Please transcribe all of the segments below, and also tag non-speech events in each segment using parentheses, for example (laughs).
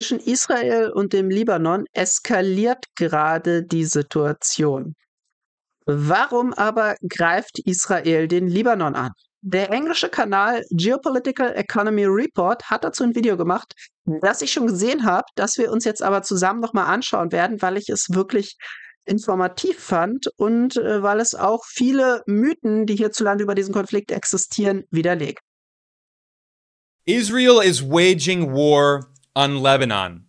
Zwischen Israel und dem Libanon eskaliert gerade die Situation. Warum aber greift Israel den Libanon an? Der englische Kanal Geopolitical Economy Report hat dazu ein Video gemacht, das ich schon gesehen habe, das wir uns jetzt aber zusammen nochmal anschauen werden, weil ich es wirklich informativ fand und äh, weil es auch viele Mythen, die hierzulande über diesen Konflikt existieren, widerlegt. Israel is waging war on Lebanon.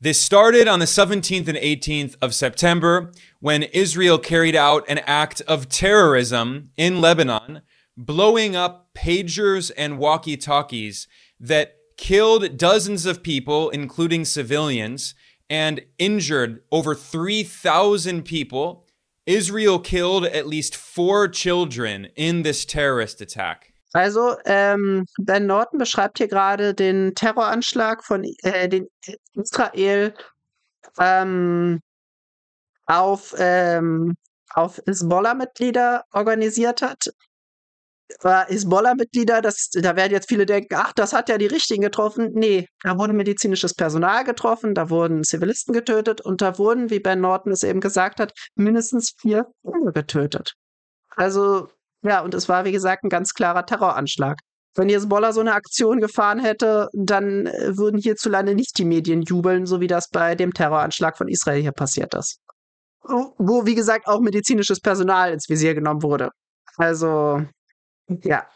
This started on the 17th and 18th of September when Israel carried out an act of terrorism in Lebanon, blowing up pagers and walkie talkies that killed dozens of people, including civilians, and injured over 3,000 people. Israel killed at least four children in this terrorist attack. Also, ähm, Dan Norton beschreibt hier gerade den Terroranschlag von äh, den Israel ähm, auf, ähm, auf Hezbollah-Mitglieder organisiert hat. Äh, Hezbollah-Mitglieder, da werden jetzt viele denken, ach, das hat ja die Richtigen getroffen. Nee, da wurde medizinisches Personal getroffen, da wurden Zivilisten getötet und da wurden, wie Ben Norton es eben gesagt hat, mindestens vier Junge getötet. Also ja, und es war, wie gesagt, ein ganz klarer Terroranschlag. Wenn Hezbollah so eine Aktion gefahren hätte, dann äh, würden hierzulande nicht die Medien jubeln, so wie das bei dem Terroranschlag von Israel hier passiert ist. Wo, wie gesagt, auch medizinisches Personal ins Visier genommen wurde. Also, ja.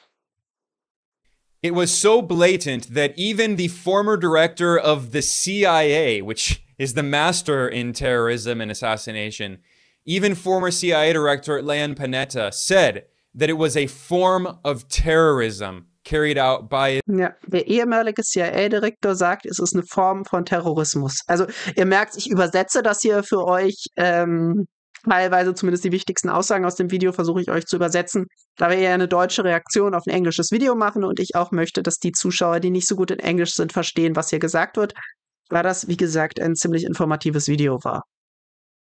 It was so blatant that even the former director of the CIA, which is the master in terrorism and assassination, even former CIA director Leon Panetta said that it was a form of terrorism carried out by ja, der ehemalige CIA-Direktor sagt, es ist eine Form von Terrorismus. Also ihr merkt, ich übersetze das hier für euch. Ähm, teilweise zumindest die wichtigsten Aussagen aus dem Video versuche ich euch zu übersetzen, da wir ja eine deutsche Reaktion auf ein englisches Video machen und ich auch möchte, dass die Zuschauer, die nicht so gut in Englisch sind, verstehen, was hier gesagt wird, weil das, wie gesagt, ein ziemlich informatives Video war.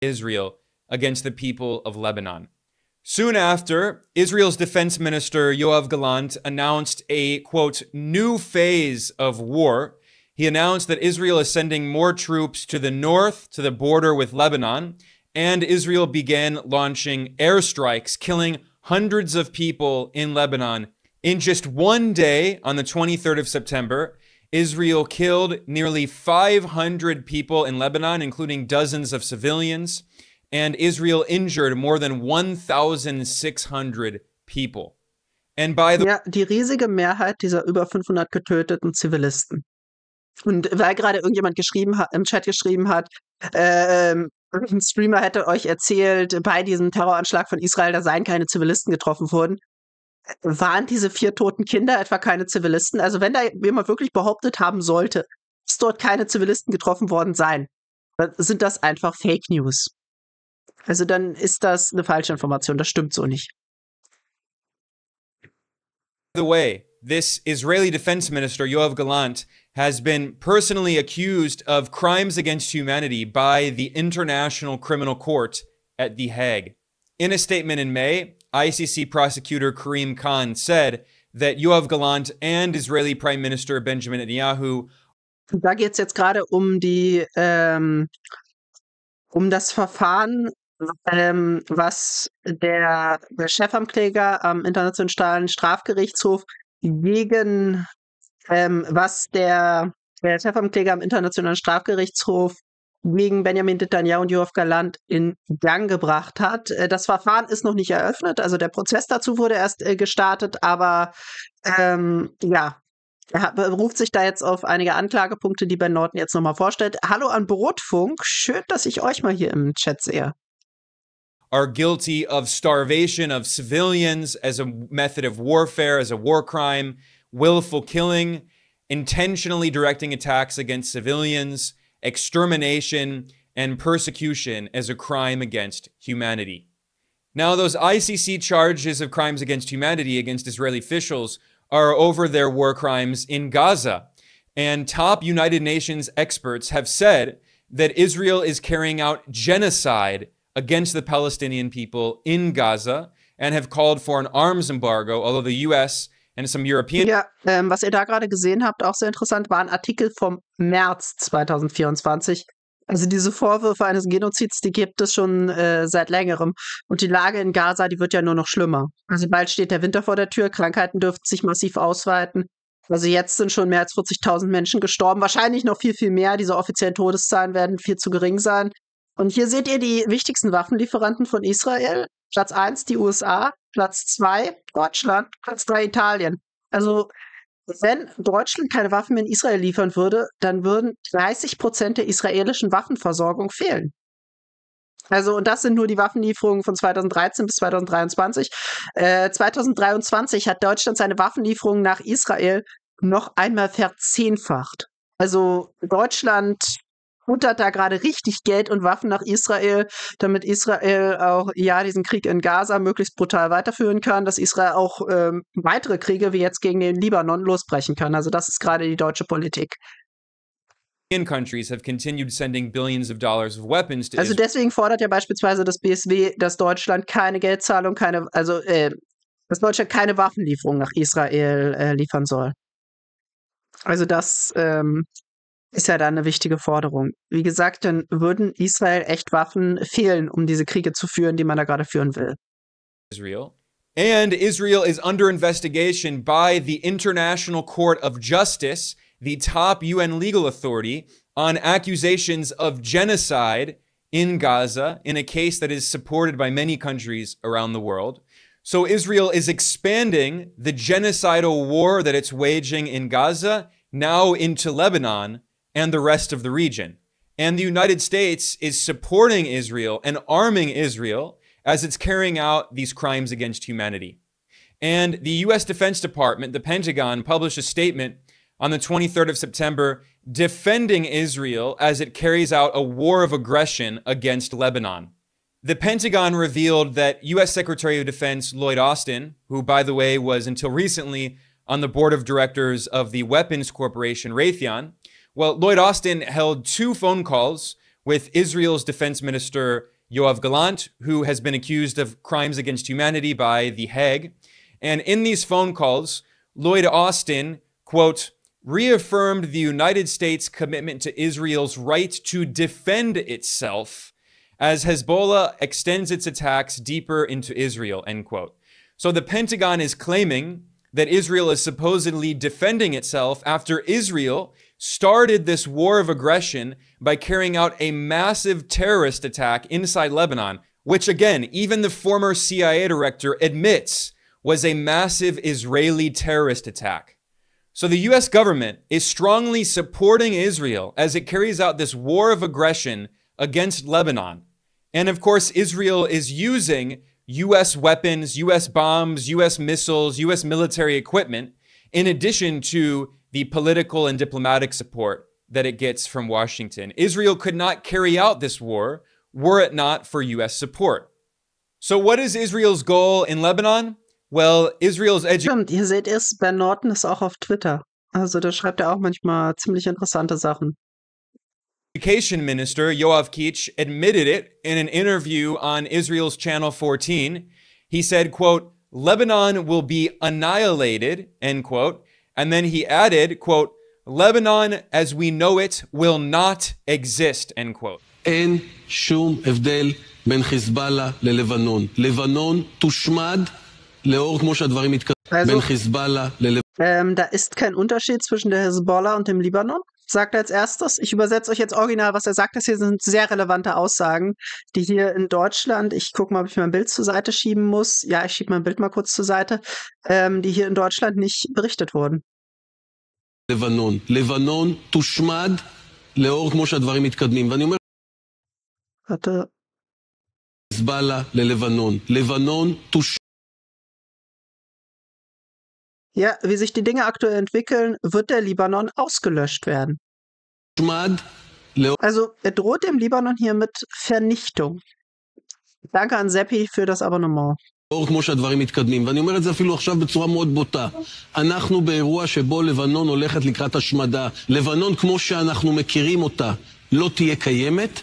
Israel against the people of Lebanon. Soon after, Israel's defense minister Yoav Gallant announced a quote, new phase of war. He announced that Israel is sending more troops to the north, to the border with Lebanon, and Israel began launching airstrikes, killing hundreds of people in Lebanon. In just one day, on the 23rd of September, Israel killed nearly 500 people in Lebanon, including dozens of civilians. and Israel injured more than 1,600 people. And by the ja, die riesige Mehrheit dieser über 500 getöteten Zivilisten. Und weil gerade irgendjemand geschrieben hat, im Chat geschrieben hat, äh, ein Streamer hätte euch erzählt, bei diesem Terroranschlag von Israel, da seien keine Zivilisten getroffen worden. Waren diese vier toten Kinder etwa keine Zivilisten? Also wenn da jemand wirklich behauptet haben sollte, dass dort keine Zivilisten getroffen worden seien, sind das einfach Fake News. Also dann ist das eine falsche Information. Das stimmt so nicht. the way, this Israeli defense minister, Yoav Galant, has been personally accused of crimes against humanity by the International Criminal Court at The Hague. In a statement in May, ICC prosecutor Karim Khan said that Yoav Galant and Israeli Prime Minister Benjamin Netanyahu Da geht es jetzt gerade um die ähm, um das Verfahren ähm, was der, der Chefankläger am Internationalen Strafgerichtshof gegen ähm, was der, der Chefankläger am Internationalen Strafgerichtshof gegen Benjamin Netanyahu und Joachim Galant in Gang gebracht hat. Äh, das Verfahren ist noch nicht eröffnet, also der Prozess dazu wurde erst äh, gestartet, aber ähm, ja, er beruft sich da jetzt auf einige Anklagepunkte, die Ben Norton jetzt nochmal vorstellt. Hallo an Brotfunk, schön, dass ich euch mal hier im Chat sehe. are guilty of starvation of civilians as a method of warfare, as a war crime, willful killing, intentionally directing attacks against civilians, extermination, and persecution as a crime against humanity. Now, those ICC charges of crimes against humanity against Israeli officials are over their war crimes in Gaza. And top United Nations experts have said that Israel is carrying out genocide against the Palestinian people in Gaza and have called for an arms embargo, although the US and some European. Ja, ähm, was ihr da gerade gesehen habt, auch sehr interessant, war ein Artikel vom März 2024. Also diese Vorwürfe eines Genozids, die gibt es schon äh, seit längerem. Und die Lage in Gaza, die wird ja nur noch schlimmer. Also bald steht der Winter vor der Tür, Krankheiten dürften sich massiv ausweiten. Also jetzt sind schon mehr als 40.000 Menschen gestorben, wahrscheinlich noch viel, viel mehr. Diese offiziellen Todeszahlen werden viel zu gering sein. Und hier seht ihr die wichtigsten Waffenlieferanten von Israel. Platz 1 die USA, Platz 2 Deutschland, Platz 3 Italien. Also wenn Deutschland keine Waffen mehr in Israel liefern würde, dann würden 30 Prozent der israelischen Waffenversorgung fehlen. Also, und das sind nur die Waffenlieferungen von 2013 bis 2023. Äh, 2023 hat Deutschland seine Waffenlieferungen nach Israel noch einmal verzehnfacht. Also, Deutschland buttert da gerade richtig Geld und Waffen nach Israel, damit Israel auch ja diesen Krieg in Gaza möglichst brutal weiterführen kann, dass Israel auch ähm, weitere Kriege wie jetzt gegen den Libanon losbrechen kann. Also das ist gerade die deutsche Politik. Also deswegen fordert ja beispielsweise das BSW, dass Deutschland keine Geldzahlung, keine, also äh, dass Deutschland keine Waffenlieferung nach Israel äh, liefern soll. Also das ähm, ist ja da eine wichtige Forderung. Wie gesagt, dann würden Israel echt Waffen fehlen, um diese Kriege zu führen, die man da gerade führen will. Israel. And Israel is under investigation by the International Court of Justice, the top UN legal authority, on accusations of genocide in Gaza in a case that is supported by many countries around the world. So Israel is expanding the genocidal war that it's waging in Gaza now into Lebanon and the rest of the region. And the United States is supporting Israel and arming Israel as it's carrying out these crimes against humanity. And the US Defense Department, the Pentagon, published a statement on the 23rd of September defending Israel as it carries out a war of aggression against Lebanon. The Pentagon revealed that US Secretary of Defense Lloyd Austin, who, by the way, was until recently on the board of directors of the weapons corporation Raytheon, well, Lloyd Austin held two phone calls with Israel's defense minister Yoav Galant, who has been accused of crimes against humanity by The Hague. And in these phone calls, Lloyd Austin, quote, reaffirmed the United States' commitment to Israel's right to defend itself as Hezbollah extends its attacks deeper into Israel, end quote. So the Pentagon is claiming that Israel is supposedly defending itself after Israel started this war of aggression by carrying out a massive terrorist attack inside Lebanon, which again, even the former CIA director admits was a massive Israeli terrorist attack. So the US government is strongly supporting Israel as it carries out this war of aggression against Lebanon. And of course, Israel is using US weapons, US bombs, US missiles, US military equipment, in addition to the political and diplomatic support that it gets from Washington. Israel could not carry out this war were it not for U.S. support. So, what is Israel's goal in Lebanon? Well, Israel's education. ihr seht es, Ben Norton ist auch auf Twitter. Also, da schreibt er auch manchmal ziemlich interessante Sachen. Education Minister Yoav Keach admitted it in an interview on Israel's Channel 14. He said, quote, Lebanon will be annihilated, end quote, and then he added, quote, Lebanon as we know it will not exist, end quote. אין שום הבדל בין חיזבאללה ללבנון. לבנון תושמד לאור כמו שהדברים מתקדמים. בין חיזבאללה ללבנון. Ähm, da ist kein Unterschied zwischen der Hezbollah und dem Libanon? sagt als erstes. Ich übersetze euch jetzt original, was er sagt. Das hier sind sehr relevante Aussagen, die hier in Deutschland, ich gucke mal, ob ich mein Bild zur Seite schieben muss. Ja, ich schiebe mein Bild mal kurz zur Seite, ähm, die hier in Deutschland nicht berichtet wurden. Lebanon. Lebanon, Tushmad, לאור כמו שהדברים מתקדמים. ואני אומר... אתה... Hezbollah ללבנון. Ja, wie sich die Dinge aktuell entwickeln, wird der Libanon ausgelöscht werden. Also er droht dem Libanon hier mit Vernichtung. Danke an Seppi für das Abonnement. לאור כמו שהדברים מתקדמים, ואני אומר את זה אפילו עכשיו בצורה מאוד בוטה. אנחנו באירוע שבו לבנון הולכת לקראת השמדה. לבנון כמו שאנחנו מכירים אותה לא תהיה קיימת.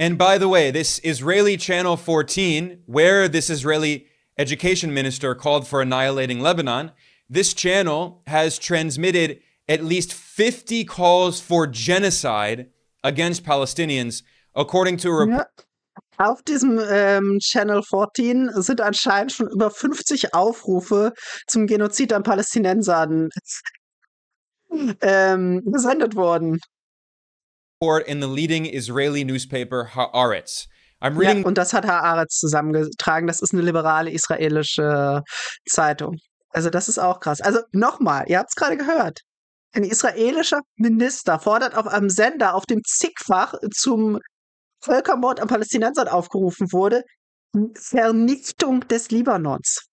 And by the way, this Israeli Channel 14, where this Israeli education minister called for annihilating Lebanon, this channel has transmitted at least 50 calls for genocide against Palestinians, according to a report. Ja. Auf diesem ähm, Channel 14 sind anscheinend schon über 50 Aufrufe zum Genozid an Palästinensern ähm, gesendet worden. In the leading Israeli newspaper Haaretz. I'm reading ja, und das hat Haaretz zusammengetragen. Das ist eine liberale israelische Zeitung. Also das ist auch krass. Also nochmal, ihr habt es gerade gehört. Ein israelischer Minister fordert auf einem Sender, auf dem zigfach zum Völkermord an Palästinensern aufgerufen wurde, Vernichtung des Libanons.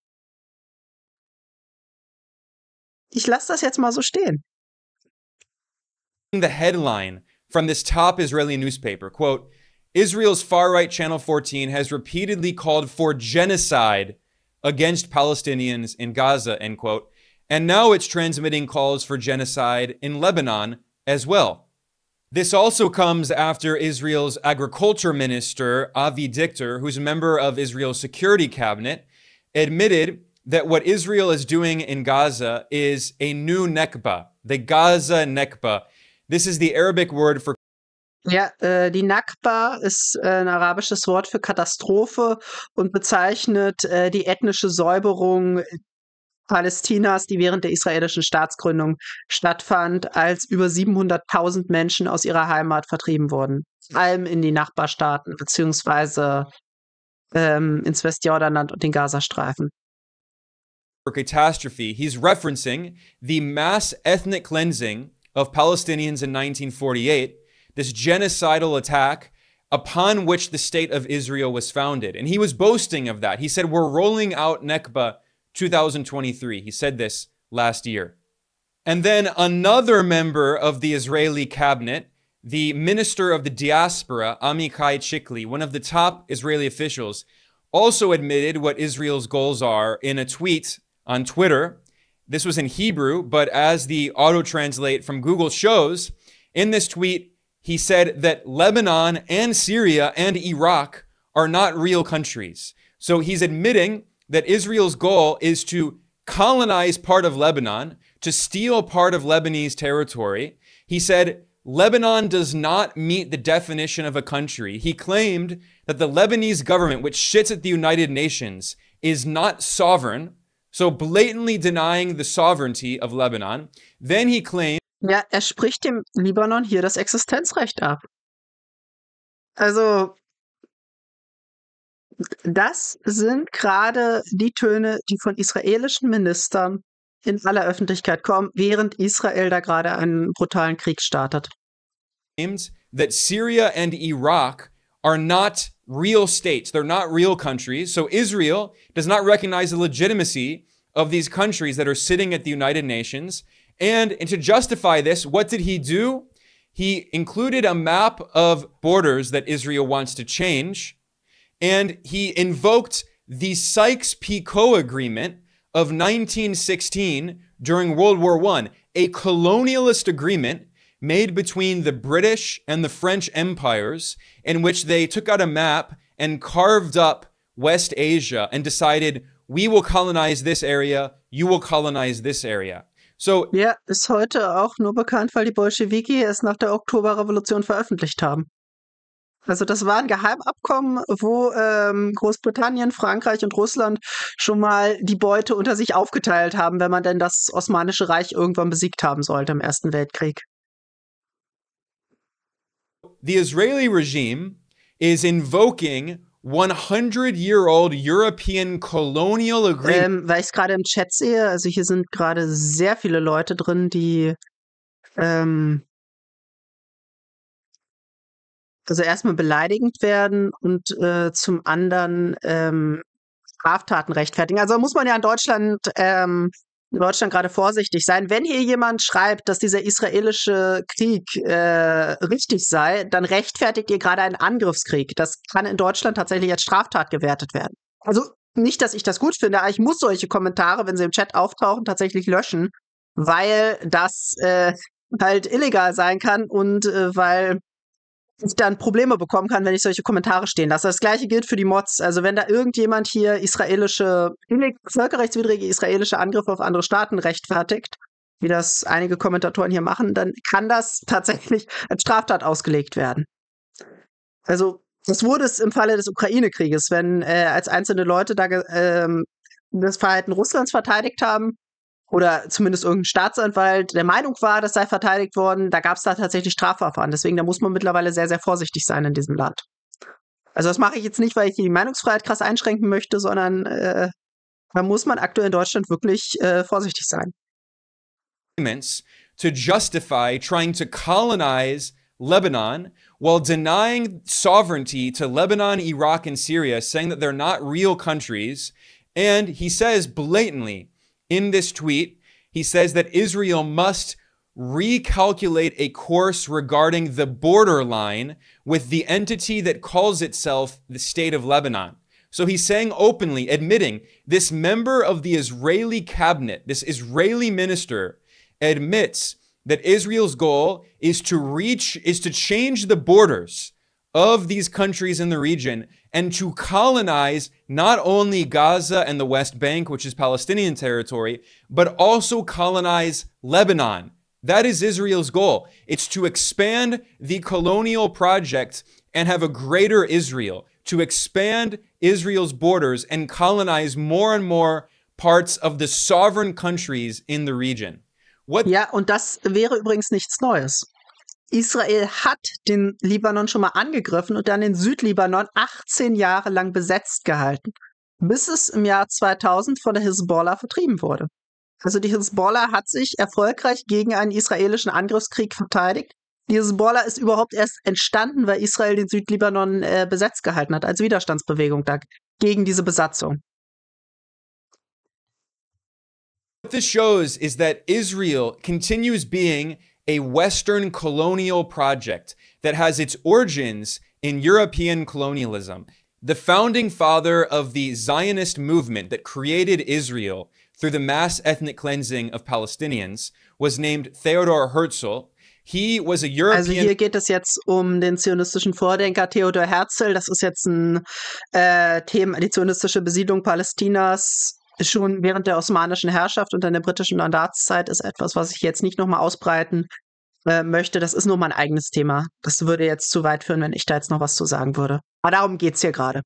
Ich lasse das jetzt mal so stehen. The headline from this top Israeli newspaper, quote, Israel's far-right Channel 14 has repeatedly called for genocide against Palestinians in Gaza, end quote. And now it's transmitting calls for genocide in Lebanon as well. This also comes after Israel's agriculture minister, Avi Dichter, who's a member of Israel's security cabinet, admitted that what Israel is doing in Gaza is a new Nakba, the Gaza Nakba. This is the Arabic word for Ja, äh, die Nakba ist äh, ein arabisches Wort für Katastrophe und bezeichnet äh, die ethnische Säuberung Palästinas, die während der israelischen Staatsgründung stattfand, als über 700.000 Menschen aus ihrer Heimat vertrieben wurden, allem in die Nachbarstaaten beziehungsweise ähm, ins Westjordanland und den Gazastreifen. Catastrophe. He's referencing the mass ethnic cleansing of Palestinians in 1948. this genocidal attack upon which the state of Israel was founded. And he was boasting of that. He said, We're rolling out Nekba 2023. He said this last year. And then another member of the Israeli cabinet, the minister of the diaspora, Amichai Chikli, one of the top Israeli officials, also admitted what Israel's goals are in a tweet on Twitter. This was in Hebrew, but as the auto translate from Google shows, in this tweet, he said that Lebanon and Syria and Iraq are not real countries. So he's admitting that Israel's goal is to colonize part of Lebanon, to steal part of Lebanese territory. He said Lebanon does not meet the definition of a country. He claimed that the Lebanese government, which shits at the United Nations, is not sovereign, so blatantly denying the sovereignty of Lebanon. Then he claimed. Ja, er spricht dem Libanon hier das Existenzrecht ab. Also, das sind gerade die Töne, die von israelischen Ministern in aller Öffentlichkeit kommen, während Israel da gerade einen brutalen Krieg startet. That Syria and Iraq are not real states. They're not real countries. So Israel does not recognize the legitimacy of these countries that are sitting at the United Nations. And, and to justify this, what did he do? He included a map of borders that Israel wants to change, and he invoked the Sykes-Picot Agreement of 1916 during World War I, a colonialist agreement made between the British and the French empires, in which they took out a map and carved up West Asia and decided, we will colonize this area, you will colonize this area. So, ja, ist heute auch nur bekannt, weil die Bolschewiki es nach der Oktoberrevolution veröffentlicht haben. Also das war ein Geheimabkommen, wo ähm, Großbritannien, Frankreich und Russland schon mal die Beute unter sich aufgeteilt haben, wenn man denn das Osmanische Reich irgendwann besiegt haben sollte im Ersten Weltkrieg. The Israeli regime is invoking 100-year-old European colonial agreement. Ähm, weil ich es gerade im Chat sehe, also hier sind gerade sehr viele Leute drin, die ähm, also erstmal beleidigend werden und äh, zum anderen ähm, Straftaten rechtfertigen. Also muss man ja in Deutschland ähm, in Deutschland gerade vorsichtig sein. Wenn hier jemand schreibt, dass dieser israelische Krieg äh, richtig sei, dann rechtfertigt ihr gerade einen Angriffskrieg. Das kann in Deutschland tatsächlich als Straftat gewertet werden. Also nicht, dass ich das gut finde, aber ich muss solche Kommentare, wenn sie im Chat auftauchen, tatsächlich löschen, weil das äh, halt illegal sein kann und äh, weil ich dann Probleme bekommen kann, wenn ich solche Kommentare stehen lasse. Das gleiche gilt für die Mods. Also wenn da irgendjemand hier israelische, völkerrechtswidrige israelische Angriffe auf andere Staaten rechtfertigt, wie das einige Kommentatoren hier machen, dann kann das tatsächlich als Straftat ausgelegt werden. Also das wurde es im Falle des Ukraine-Krieges, wenn äh, als einzelne Leute da äh, das Verhalten Russlands verteidigt haben, oder zumindest irgendein Staatsanwalt der Meinung war, das sei verteidigt worden, da gab es da tatsächlich Strafverfahren. Deswegen, da muss man mittlerweile sehr, sehr vorsichtig sein in diesem Land. Also das mache ich jetzt nicht, weil ich die Meinungsfreiheit krass einschränken möchte, sondern äh, da muss man aktuell in Deutschland wirklich äh, vorsichtig sein. To justify trying to colonize Lebanon while denying sovereignty to Lebanon, Iraq, and Syria, saying that they're not real countries. And he says blatantly, in this tweet, he says that Israel must recalculate a course regarding the borderline with the entity that calls itself the state of Lebanon. So he's saying openly, admitting this member of the Israeli cabinet, this Israeli minister, admits that Israel's goal is to reach, is to change the borders of these countries in the region and to colonize not only Gaza and the West Bank, which is Palestinian territory, but also colonize Lebanon. That is Israel's goal. It's to expand the colonial project and have a greater Israel, to expand Israel's borders and colonize more and more parts of the sovereign countries in the region. What ja, und das wäre übrigens nichts Neues. Israel hat den Libanon schon mal angegriffen und dann den Südlibanon 18 Jahre lang besetzt gehalten, bis es im Jahr 2000 von der Hezbollah vertrieben wurde. Also die Hezbollah hat sich erfolgreich gegen einen israelischen Angriffskrieg verteidigt. Die Hezbollah ist überhaupt erst entstanden, weil Israel den Südlibanon äh, besetzt gehalten hat, als Widerstandsbewegung da gegen diese Besatzung. What this shows is that Israel continues being a Western colonial project that has its origins in European colonialism. The founding father of the Zionist movement that created Israel through the mass ethnic cleansing of Palestinians was named Theodor Herzl. He was a European also hier geht es jetzt um den zionistischen Vordenker Theodor Herzl. Das ist jetzt ein äh, Thema, die zionistische Besiedlung Palästinas schon während der osmanischen Herrschaft und dann der britischen Mandatszeit ist etwas, was ich jetzt nicht nochmal ausbreiten äh, möchte. Das ist nur mein eigenes Thema. Das würde jetzt zu weit führen, wenn ich da jetzt noch was zu sagen würde. Aber darum geht es hier gerade.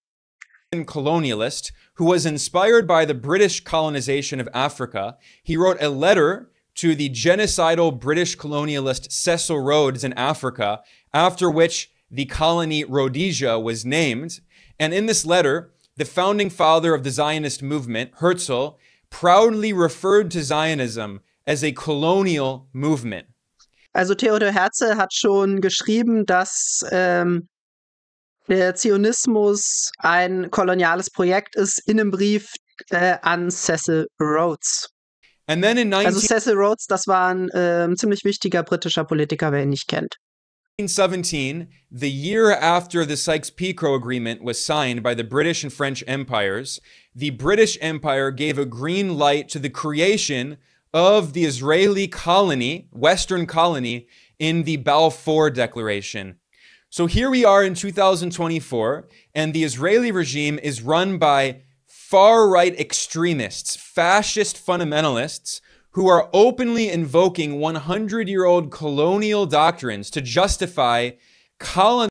Colonialist who was inspired by the British colonization of Africa, he wrote a letter to the genocidal British colonialist Cecil Rhodes in Africa, after which the colony Rhodesia was named. And in this letter, the founding father of the Zionist movement, Herzl, proudly referred to Zionism as a colonial movement. Also Theodor Herzl hat schon geschrieben, dass ähm, der Zionismus ein koloniales Projekt ist in einem Brief äh, an Cecil Rhodes. also Cecil Rhodes, das war ein äh, ziemlich wichtiger britischer Politiker, wer ihn nicht kennt. 1917, the year after the Sykes-Picot Agreement was signed by the British and French empires, the British Empire gave a green light to the creation of the Israeli colony, Western colony, in the Balfour Declaration. So here we are in 2024, and the Israeli regime is run by far right extremists, fascist fundamentalists who are openly invoking 100 year old colonial doctrines to justify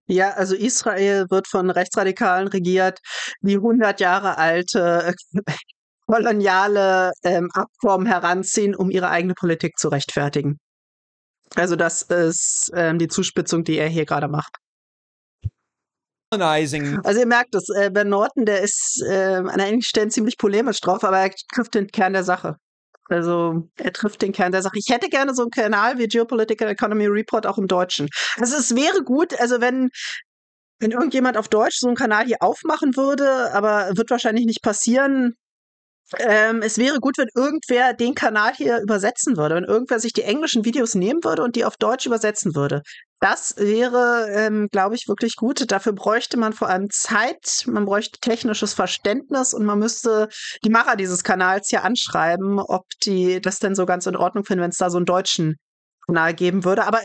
ja, also Israel wird von Rechtsradikalen regiert, die 100 Jahre alte (laughs) koloniale ähm, Abkommen heranziehen, um ihre eigene Politik zu rechtfertigen. Also das ist ähm, die Zuspitzung, die er hier gerade macht. Also ihr merkt es, äh, Ben Norton, der ist äh, an einigen Stellen ziemlich polemisch drauf, aber er trifft den Kern der Sache. Also er trifft den Kern der Sache. Ich hätte gerne so einen Kanal wie Geopolitical Economy Report auch im Deutschen. Also es wäre gut, also wenn wenn irgendjemand auf Deutsch so einen Kanal hier aufmachen würde, aber wird wahrscheinlich nicht passieren. Ähm, es wäre gut, wenn irgendwer den Kanal hier übersetzen würde, wenn irgendwer sich die englischen Videos nehmen würde und die auf Deutsch übersetzen würde. Das wäre, ähm, glaube ich, wirklich gut. Dafür bräuchte man vor allem Zeit, man bräuchte technisches Verständnis und man müsste die Macher dieses Kanals hier anschreiben, ob die das denn so ganz in Ordnung finden, wenn es da so einen deutschen Kanal geben würde. Aber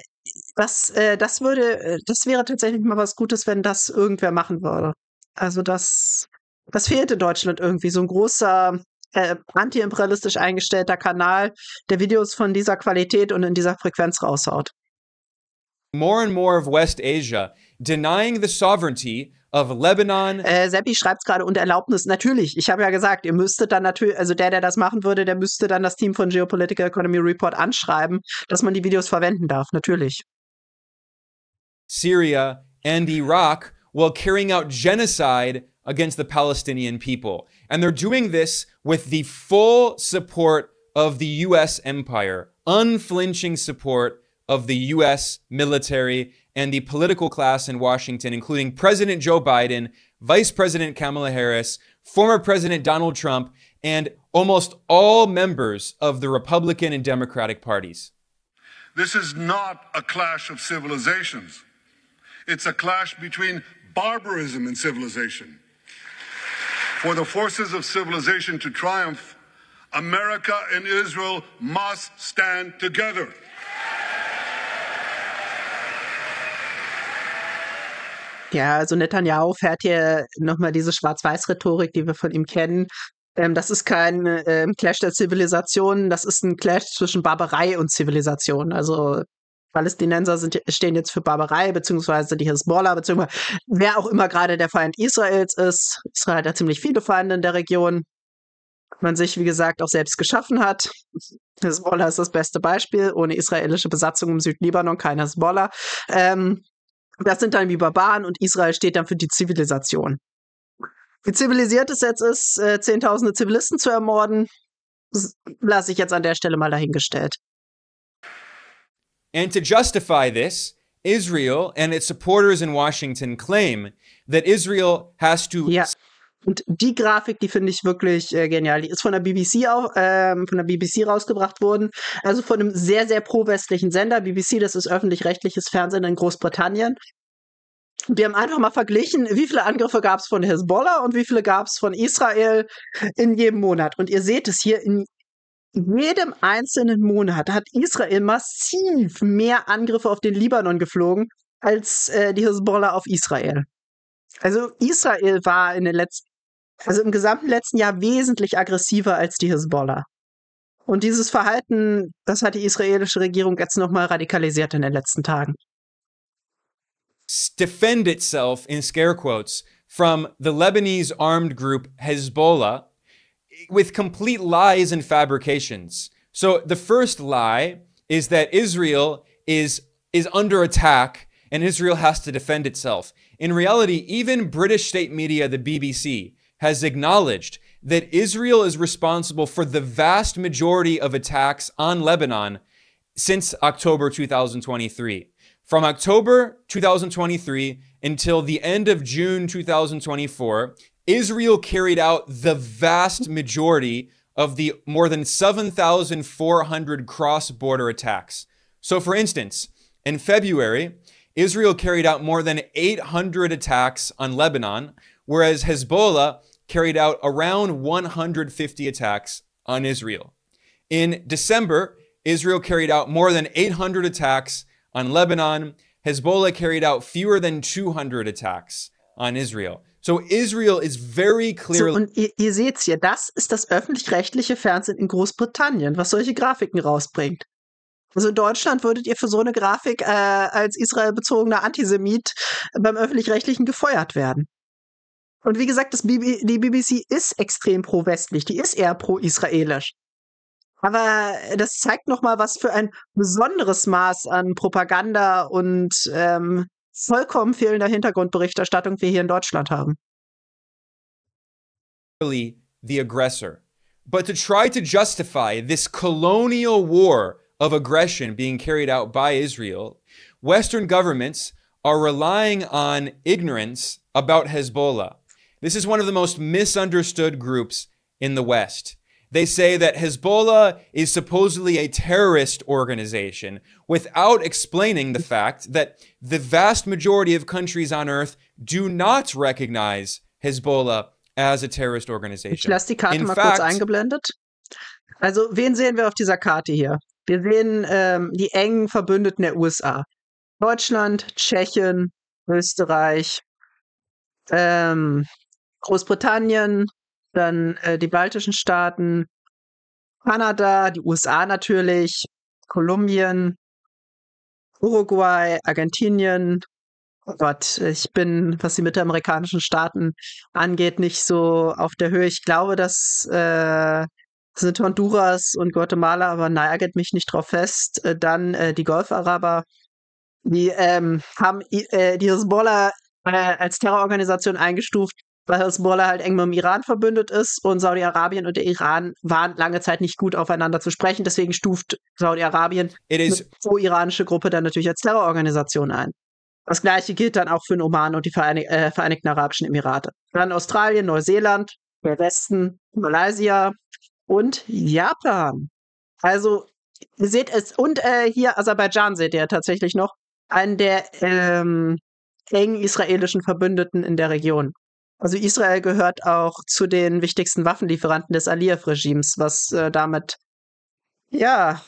das, äh, das würde, äh, das wäre tatsächlich mal was Gutes, wenn das irgendwer machen würde. Also das, das fehlt in Deutschland irgendwie. So ein großer, äh, antiimperialistisch eingestellter Kanal, der Videos von dieser Qualität und in dieser Frequenz raushaut. more and more of West Asia denying the sovereignty of Lebanon. Äh, Seppi schreibt gerade unter Erlaubnis. Natürlich, ich habe ja gesagt, ihr müsstet dann natürlich, also der, der das machen würde, der müsste dann das Team von Geopolitical Economy Report anschreiben, dass man die Videos verwenden darf. Natürlich. Syria and Iraq while carrying out genocide against the Palestinian people. And they're doing this with the full support of the US empire, unflinching support of the U.S. military and the political class in Washington, including President Joe Biden, Vice President Kamala Harris, former President Donald Trump, and almost all members of the Republican and Democratic parties. This is not a clash of civilizations. It's a clash between barbarism and civilization. For the forces of civilization to triumph, America and Israel must stand together. Ja, also Netanyahu fährt hier nochmal diese Schwarz-Weiß-Rhetorik, die wir von ihm kennen. Ähm, das ist kein äh, Clash der Zivilisationen, das ist ein Clash zwischen Barbarei und Zivilisation. Also Palästinenser sind, stehen jetzt für Barbarei, beziehungsweise die Hezbollah, beziehungsweise wer auch immer gerade der Feind Israels ist. Israel hat ja ziemlich viele Feinde in der Region. Man sich, wie gesagt, auch selbst geschaffen hat. Hezbollah ist das beste Beispiel. Ohne israelische Besatzung im Südlibanon kein Hezbollah. Ähm, das sind dann wie Barbaren und Israel steht dann für die Zivilisation. Wie zivilisiert es jetzt ist, äh, Zehntausende Zivilisten zu ermorden, lasse ich jetzt an der Stelle mal dahingestellt. And to justify this, Israel and its supporters in Washington claim that Israel has to yeah. Und die Grafik, die finde ich wirklich äh, genial. Die ist von der BBC auf, ähm, von der BBC rausgebracht worden. Also von einem sehr, sehr pro-westlichen Sender. BBC, das ist öffentlich-rechtliches Fernsehen in Großbritannien. Wir haben einfach mal verglichen, wie viele Angriffe gab es von Hezbollah und wie viele gab es von Israel in jedem Monat. Und ihr seht es hier, in jedem einzelnen Monat hat Israel massiv mehr Angriffe auf den Libanon geflogen als äh, die Hezbollah auf Israel. Also Israel war in den letzten also im gesamten letzten Jahr wesentlich aggressiver als die Hisbollah. Und dieses Verhalten, das hat die israelische Regierung jetzt nochmal radikalisiert in den letzten Tagen. Defend itself in scare quotes from the Lebanese armed group Hezbollah eh, with complete lies and fabrications. So the first lie is that Israel is is under attack and Israel has to defend itself. In reality, even British state media, the BBC, has acknowledged that Israel is responsible for the vast majority of attacks on Lebanon since October 2023. From October 2023 until the end of June 2024, Israel carried out the vast majority of the more than 7,400 cross border attacks. So, for instance, in February, Israel carried out more than 800 attacks on Lebanon, whereas Hezbollah carried out around 150 attacks on Israel. In December, Israel carried out more than 800 attacks on Lebanon. Hezbollah carried out fewer than 200 attacks on Israel. So Israel is very clearly. So, und ihr, ihr seht's hier, das ist das öffentlich-rechtliche Fernsehen in Großbritannien, was solche Grafiken rausbringt. Also in Deutschland würdet ihr für so eine Grafik äh, als israelbezogener Antisemit beim öffentlich-rechtlichen gefeuert werden. Und wie gesagt, das BB die BBC ist extrem pro-westlich, die ist eher pro-israelisch. Aber das zeigt nochmal, was für ein besonderes Maß an Propaganda und ähm, vollkommen fehlender Hintergrundberichterstattung wir hier in Deutschland haben. the aggressor. But to try to justify this colonial war of aggression being carried out by Israel, Western governments are relying on ignorance about Hezbollah. This is one of the most misunderstood groups in the West. They say that Hezbollah is supposedly a terrorist organization without explaining the fact that the vast majority of countries on earth do not recognize Hezbollah as a terrorist organization. Ich lasse die Karte In mal fact, kurz eingeblendet. Also, wen sehen wir auf dieser Karte hier? Wir sehen ähm, die engen Verbündeten der USA. Deutschland, Tschechien, Österreich, ähm, Großbritannien, dann äh, die baltischen Staaten, Kanada, die USA natürlich, Kolumbien, Uruguay, Argentinien. Oh Gott, ich bin, was die mittelamerikanischen Staaten angeht, nicht so auf der Höhe. Ich glaube, dass äh, sind Honduras und Guatemala, aber nagelt mich nicht drauf fest. Äh, dann äh, die Golfaraber, die ähm, haben äh, die Hezbollah äh, als Terrororganisation eingestuft weil Hezbollah halt eng mit dem Iran verbündet ist und Saudi-Arabien und der Iran waren lange Zeit nicht gut aufeinander zu sprechen. Deswegen stuft Saudi-Arabien die pro-iranische Gruppe dann natürlich als Terrororganisation ein. Das gleiche gilt dann auch für den Oman und die Vereinig äh, Vereinigten Arabischen Emirate. Dann Australien, Neuseeland, der Westen, Malaysia und Japan. Also ihr seht es, und äh, hier Aserbaidschan seht ihr tatsächlich noch, einen der ähm, engen israelischen Verbündeten in der Region. Also Israel gehört auch zu den wichtigsten Waffenlieferanten des Aliyev-Regimes, was äh, damit ja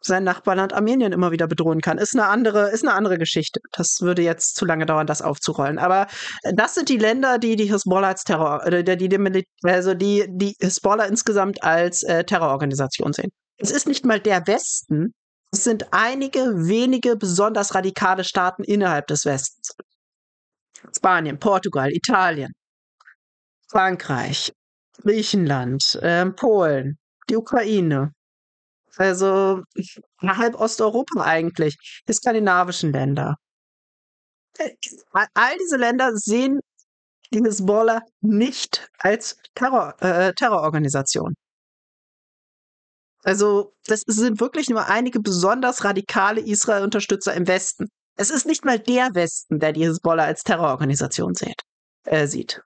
sein Nachbarland Armenien immer wieder bedrohen kann. Ist eine andere, ist eine andere Geschichte. Das würde jetzt zu lange dauern, das aufzurollen. Aber äh, das sind die Länder, die die Hisbollah als Terror, äh, die, die, also die, die Hisbollah insgesamt als äh, Terrororganisation sehen. Es ist nicht mal der Westen. Es sind einige wenige besonders radikale Staaten innerhalb des Westens. Spanien, Portugal, Italien, Frankreich, Griechenland, äh, Polen, die Ukraine. Also halb Osteuropa eigentlich, die skandinavischen Länder. Äh, all diese Länder sehen die Hezbollah nicht als Terror, äh, Terrororganisation. Also das sind wirklich nur einige besonders radikale Israel-Unterstützer im Westen. Es ist nicht mal der Westen, der die Hezbollah als Terrororganisation sieht. Äh, sieht.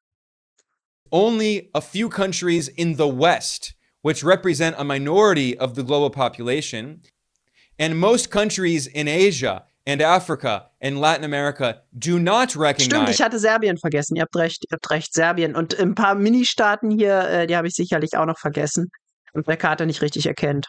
Only a few countries in the West, which represent a minority of the global population, and most countries in Asia and Africa and Latin America do not recognize. Stimmt, ich hatte Serbien vergessen. Ihr habt recht, ihr habt recht, Serbien und ein paar Ministaaten hier, äh, die habe ich sicherlich auch noch vergessen und der Karte nicht richtig erkennt.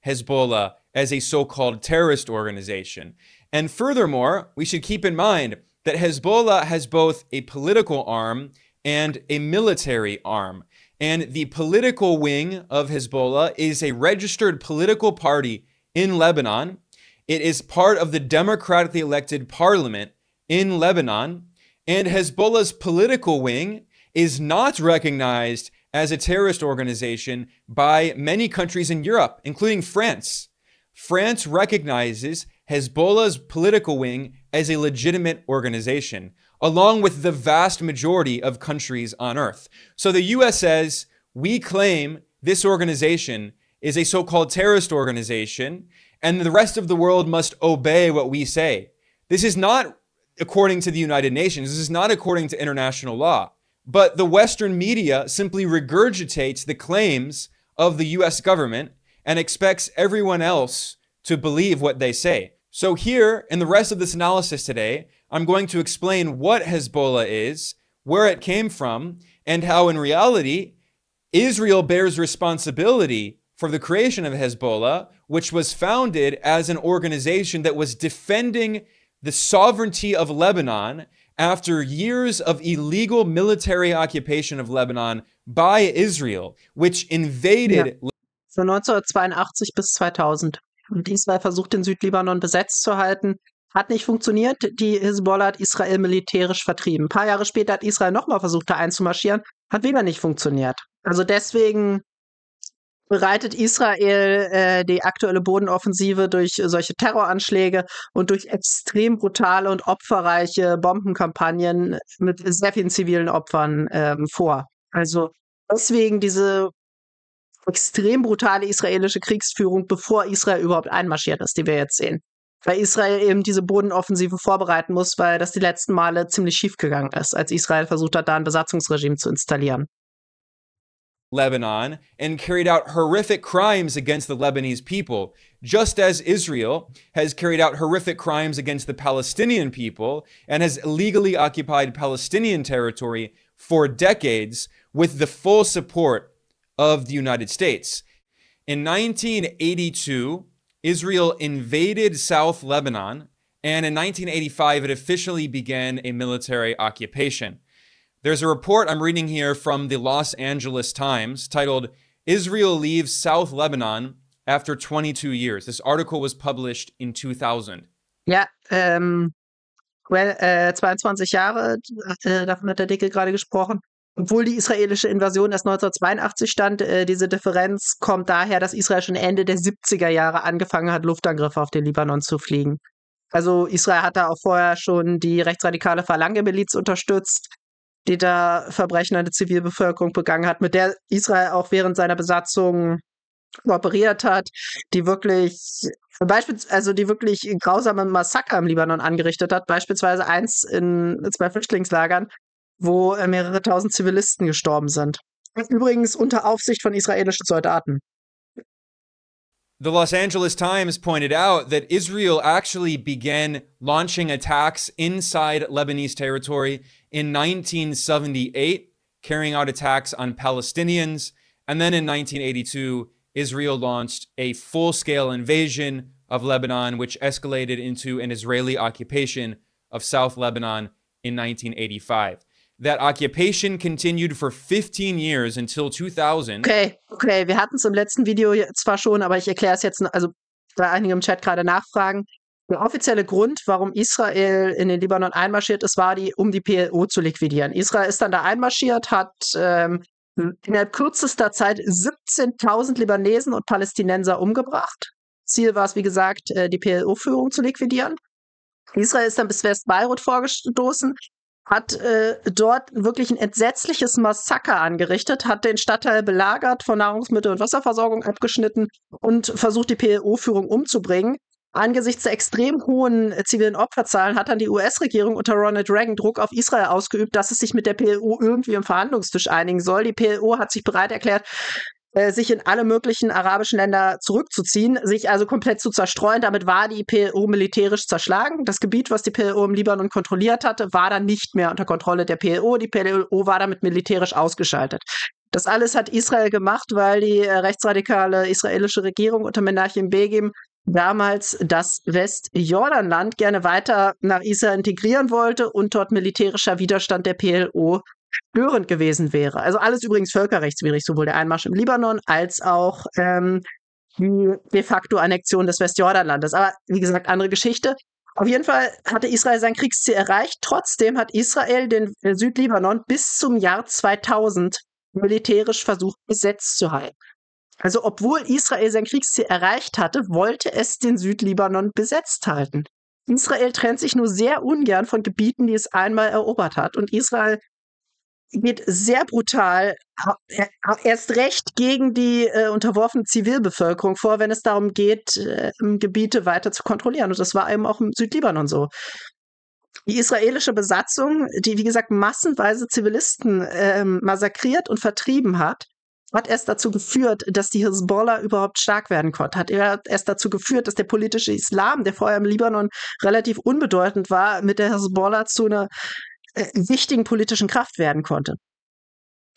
Hezbollah as a so-called terrorist organization And furthermore, we should keep in mind that Hezbollah has both a political arm and a military arm. And the political wing of Hezbollah is a registered political party in Lebanon. It is part of the democratically elected parliament in Lebanon. And Hezbollah's political wing is not recognized as a terrorist organization by many countries in Europe, including France. France recognizes Hezbollah's political wing as a legitimate organization, along with the vast majority of countries on earth. So the US says, we claim this organization is a so called terrorist organization, and the rest of the world must obey what we say. This is not according to the United Nations, this is not according to international law. But the Western media simply regurgitates the claims of the US government and expects everyone else to believe what they say. So here, in the rest of this analysis today, I'm going to explain what Hezbollah is, where it came from, and how in reality, Israel bears responsibility for the creation of Hezbollah, which was founded as an organization that was defending the sovereignty of Lebanon after years of illegal military occupation of Lebanon by Israel, which invaded. Yeah. So 1982 bis 2000. und diesmal versucht, den Südlibanon besetzt zu halten. Hat nicht funktioniert. Die Hezbollah hat Israel militärisch vertrieben. Ein paar Jahre später hat Israel nochmal versucht, da einzumarschieren. Hat wieder nicht funktioniert. Also deswegen bereitet Israel äh, die aktuelle Bodenoffensive durch solche Terroranschläge und durch extrem brutale und opferreiche Bombenkampagnen mit sehr vielen zivilen Opfern ähm, vor. Also deswegen diese extrem brutale israelische Kriegsführung, bevor Israel überhaupt einmarschiert ist, die wir jetzt sehen. Weil Israel eben diese Bodenoffensive vorbereiten muss, weil das die letzten Male ziemlich schief gegangen ist, als Israel versucht hat, da ein Besatzungsregime zu installieren. Lebanon and carried out horrific crimes against the Lebanese people, just as Israel has carried out horrific crimes against the Palestinian people and has illegally occupied Palestinian territory for decades with the full support of the United States. In 1982, Israel invaded South Lebanon, and in 1985, it officially began a military occupation. There's a report I'm reading here from the Los Angeles Times titled, Israel Leaves South Lebanon After 22 Years. This article was published in 2000. Yeah, Um, well, 22 äh, Jahre, äh, davon hat der Dicke gerade gesprochen. obwohl die israelische Invasion erst 1982 stand, äh, diese Differenz kommt daher, dass Israel schon Ende der 70er Jahre angefangen hat, Luftangriffe auf den Libanon zu fliegen. Also Israel hat da auch vorher schon die rechtsradikale Falange-Miliz unterstützt, die da Verbrechen an der Zivilbevölkerung begangen hat, mit der Israel auch während seiner Besatzung operiert hat, die wirklich beispielsweise also die wirklich grausame Massaker im Libanon angerichtet hat, beispielsweise eins in zwei Flüchtlingslagern, wo äh, mehrere tausend Zivilisten gestorben sind. Übrigens unter Aufsicht von israelischen Soldaten. The Los Angeles Times pointed out that Israel actually began launching attacks inside Lebanese territory in 1978, carrying out attacks on Palestinians. And then in 1982, Israel launched a full scale invasion of Lebanon, which escalated into an Israeli occupation of South Lebanon in 1985. that occupation continued for 15 years until 2000. Okay, okay, wir hatten es im letzten Video zwar schon, aber ich erkläre es jetzt, also da einige im Chat gerade nachfragen. Der offizielle Grund, warum Israel in den Libanon einmarschiert ist, war die, um die PLO zu liquidieren. Israel ist dann da einmarschiert, hat ähm, innerhalb kürzester Zeit 17.000 Libanesen und Palästinenser umgebracht. Ziel war es, wie gesagt, äh, die PLO-Führung zu liquidieren. Israel ist dann bis Westbeirut vorgestoßen, hat äh, dort wirklich ein entsetzliches Massaker angerichtet, hat den Stadtteil belagert, von Nahrungsmittel- und Wasserversorgung abgeschnitten und versucht, die PLO-Führung umzubringen. Angesichts der extrem hohen zivilen Opferzahlen hat dann die US-Regierung unter Ronald Reagan Druck auf Israel ausgeübt, dass es sich mit der PLO irgendwie im Verhandlungstisch einigen soll. Die PLO hat sich bereit erklärt, äh, sich in alle möglichen arabischen Länder zurückzuziehen, sich also komplett zu zerstreuen. Damit war die PLO militärisch zerschlagen. Das Gebiet, was die PLO im Libanon kontrolliert hatte, war dann nicht mehr unter Kontrolle der PLO. Die PLO war damit militärisch ausgeschaltet. Das alles hat Israel gemacht, weil die äh, rechtsradikale israelische Regierung unter Menachem Begim damals das Westjordanland gerne weiter nach Israel integrieren wollte und dort militärischer Widerstand der PLO störend gewesen wäre. Also alles übrigens völkerrechtswidrig, sowohl der Einmarsch im Libanon als auch ähm, die de facto Annexion des Westjordanlandes. Aber wie gesagt, andere Geschichte. Auf jeden Fall hatte Israel sein Kriegsziel erreicht. Trotzdem hat Israel den äh, Südlibanon bis zum Jahr 2000 militärisch versucht, besetzt zu halten. Also obwohl Israel sein Kriegsziel erreicht hatte, wollte es den Südlibanon besetzt halten. Israel trennt sich nur sehr ungern von Gebieten, die es einmal erobert hat. Und Israel geht sehr brutal, erst recht gegen die äh, unterworfene Zivilbevölkerung vor, wenn es darum geht, äh, Gebiete weiter zu kontrollieren. Und das war eben auch im Südlibanon so. Die israelische Besatzung, die wie gesagt massenweise Zivilisten ähm, massakriert und vertrieben hat, hat erst dazu geführt, dass die Hezbollah überhaupt stark werden konnte. Hat erst dazu geführt, dass der politische Islam, der vorher im Libanon relativ unbedeutend war, mit der Hezbollah zu einer äh, wichtigen politischen Kraft werden konnte.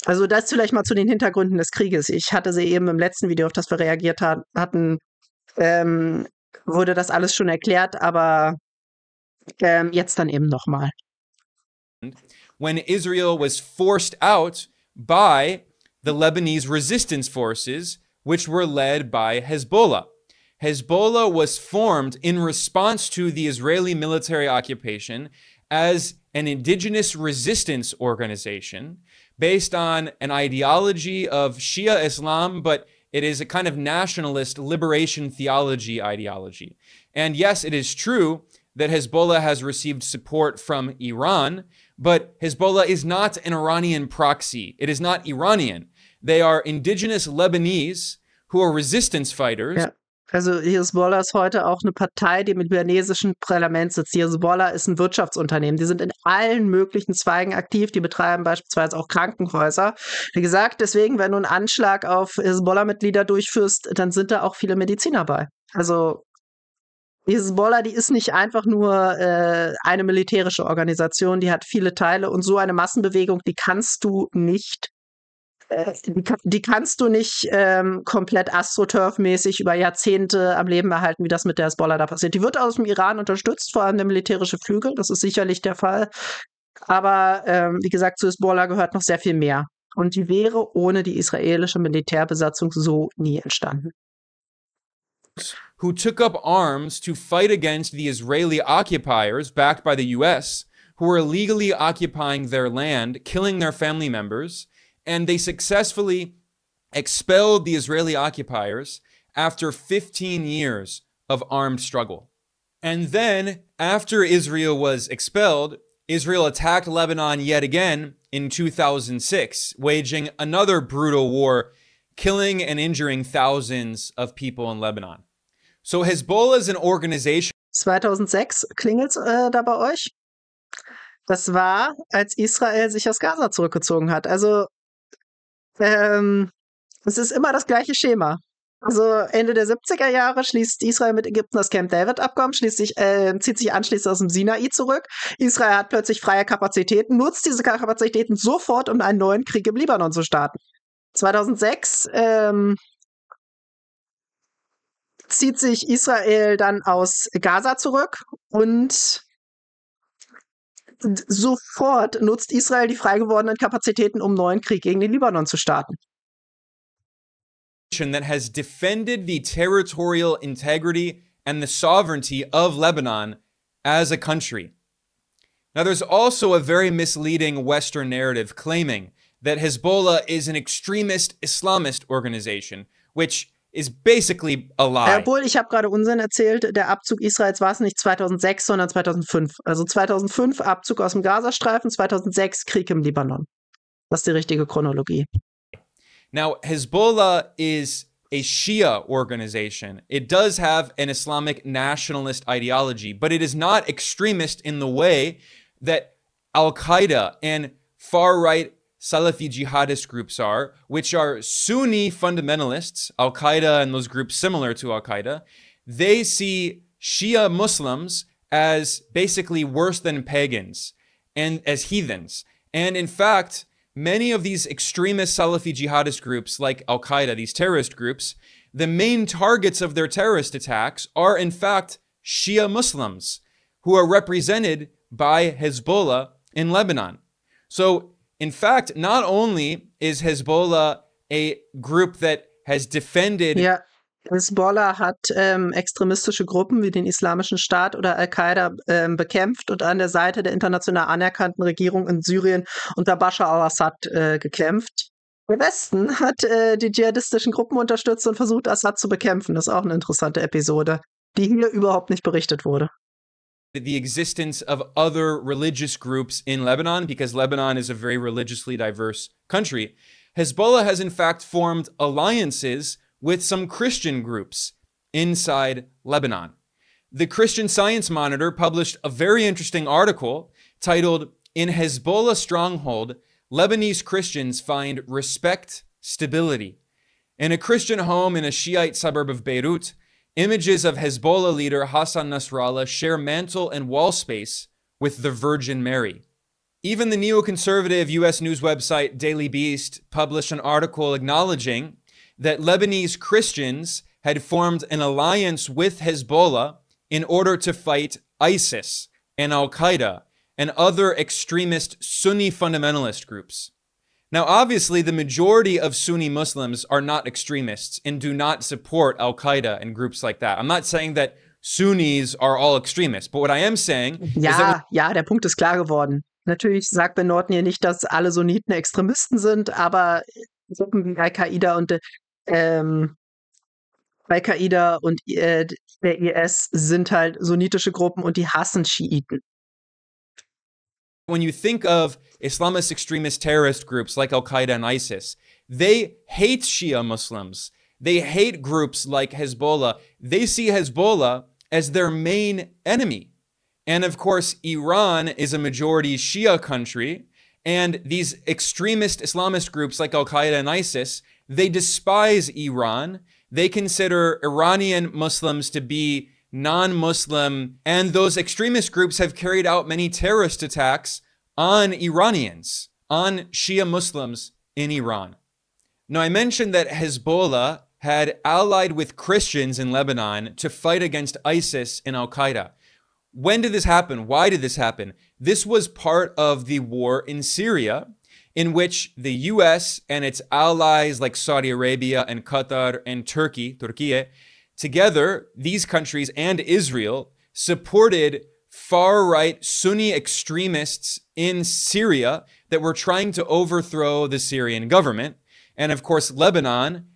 Also das vielleicht mal zu den Hintergründen des Krieges. Ich hatte sie eben im letzten Video, auf das wir reagiert hat, hatten, ähm, wurde das alles schon erklärt, aber ähm, jetzt dann eben nochmal. When Israel was forced out by the Lebanese resistance forces, which were led by Hezbollah. Hezbollah was formed in response to the Israeli military occupation as an indigenous resistance organization based on an ideology of Shia Islam, but it is a kind of nationalist liberation theology ideology. And yes, it is true that Hezbollah has received support from Iran, but Hezbollah is not an Iranian proxy. It is not Iranian. They are indigenous Lebanese who are resistance fighters yeah. Also Hezbollah ist heute auch eine Partei, die im libanesischen Parlament sitzt. Hezbollah ist ein Wirtschaftsunternehmen. Die sind in allen möglichen Zweigen aktiv. Die betreiben beispielsweise auch Krankenhäuser. Wie gesagt, deswegen, wenn du einen Anschlag auf Hezbollah-Mitglieder durchführst, dann sind da auch viele Mediziner bei. Also Hezbollah, die ist nicht einfach nur äh, eine militärische Organisation. Die hat viele Teile und so eine Massenbewegung, die kannst du nicht äh, die, die, kannst du nicht ähm, komplett astroturf-mäßig über Jahrzehnte am Leben erhalten, wie das mit der Hezbollah da passiert. Die wird aus dem Iran unterstützt, vor allem der militärische Flügel, das ist sicherlich der Fall. Aber ähm, wie gesagt, zu Hezbollah gehört noch sehr viel mehr. Und die wäre ohne die israelische Militärbesatzung so nie entstanden. Who took up arms to fight against the Israeli occupiers backed by the US, who were illegally occupying their land, killing their family members, and they successfully expelled the Israeli occupiers after 15 years of armed struggle. And then, after Israel was expelled, Israel attacked Lebanon yet again in 2006, waging another brutal war, killing and injuring thousands of people in Lebanon. So Hezbollah is an organization. 2006 klingelt äh, da bei euch? Das war, als Israel sich aus Gaza zurückgezogen hat. Also Ähm, es ist immer das gleiche Schema. Also Ende der 70er Jahre schließt Israel mit Ägypten das Camp David-Abkommen, sich, äh, zieht sich anschließend aus dem Sinai zurück. Israel hat plötzlich freie Kapazitäten, nutzt diese Kapazitäten sofort, um einen neuen Krieg im Libanon zu starten. 2006 ähm, zieht sich Israel dann aus Gaza zurück und sofort nutzt Israel die freigewordenen Kapazitäten, um neuen Krieg gegen den Libanon zu starten. That has defended the territorial integrity and the sovereignty of Lebanon as a country. Now, there's also a very misleading Western narrative claiming that Hezbollah is an extremist Islamist organization, which ist basically a lie. Äh, obwohl, ich habe gerade Unsinn erzählt, der Abzug Israels war es nicht 2006, sondern 2005. Also 2005 Abzug aus dem Gazastreifen, 2006 Krieg im Libanon. Das ist die richtige Chronologie. Now, Hezbollah is a Shia organization. It does have an Islamic nationalist ideology, but it is not extremist in the way that Al Qaeda and far right Salafi jihadist groups are, which are Sunni fundamentalists, Al Qaeda and those groups similar to Al Qaeda, they see Shia Muslims as basically worse than pagans and as heathens. And in fact, many of these extremist Salafi jihadist groups, like Al Qaeda, these terrorist groups, the main targets of their terrorist attacks are in fact Shia Muslims who are represented by Hezbollah in Lebanon. So In fact, not only is Hezbollah a group that has defended yeah. Hezbollah hat ähm, extremistische Gruppen wie den Islamischen Staat oder Al-Qaida ähm, bekämpft und an der Seite der international anerkannten Regierung in Syrien unter Bashar al-Assad äh, gekämpft. Der Westen hat äh, die dschihadistischen Gruppen unterstützt und versucht, Assad zu bekämpfen. Das ist auch eine interessante Episode, die hier überhaupt nicht berichtet wurde. the existence of other religious groups in Lebanon, because Lebanon is a very religiously diverse country. Hezbollah has, in fact, formed alliances with some Christian groups inside Lebanon. The Christian Science Monitor published a very interesting article titled, In Hezbollah Stronghold, Lebanese Christians Find Respect, Stability. In a Christian home in a Shiite suburb of Beirut, Images of Hezbollah leader Hassan Nasrallah share mantle and wall space with the Virgin Mary. Even the neoconservative US news website Daily Beast published an article acknowledging that Lebanese Christians had formed an alliance with Hezbollah in order to fight ISIS and Al Qaeda and other extremist Sunni fundamentalist groups. Now, obviously, the majority of Sunni Muslims are not extremists and do not support Al Qaeda and groups like that. I'm not saying that Sunnis are all extremists, but what I am saying. Ja, ja, der Punkt ist klar geworden. Natürlich sagt Ben Norton hier nicht, dass alle Sunniten Extremisten sind, aber Gruppen wie Al-Qaida und ähm, Al-Qaida und äh, der IS sind halt sunnitische Gruppen und die hassen Schiiten. When you think of Islamist extremist terrorist groups like Al Qaeda and ISIS, they hate Shia Muslims. They hate groups like Hezbollah. They see Hezbollah as their main enemy. And of course, Iran is a majority Shia country. And these extremist Islamist groups like Al Qaeda and ISIS, they despise Iran. They consider Iranian Muslims to be non Muslim, and those extremist groups have carried out many terrorist attacks on Iranians, on Shia Muslims in Iran. Now, I mentioned that Hezbollah had allied with Christians in Lebanon to fight against ISIS and Al Qaeda. When did this happen? Why did this happen? This was part of the war in Syria, in which the US and its allies like Saudi Arabia and Qatar and Turkey, Turkey, Together, these countries and Israel supported far right Sunni extremists in Syria that were trying to overthrow the Syrian government. And of course, Lebanon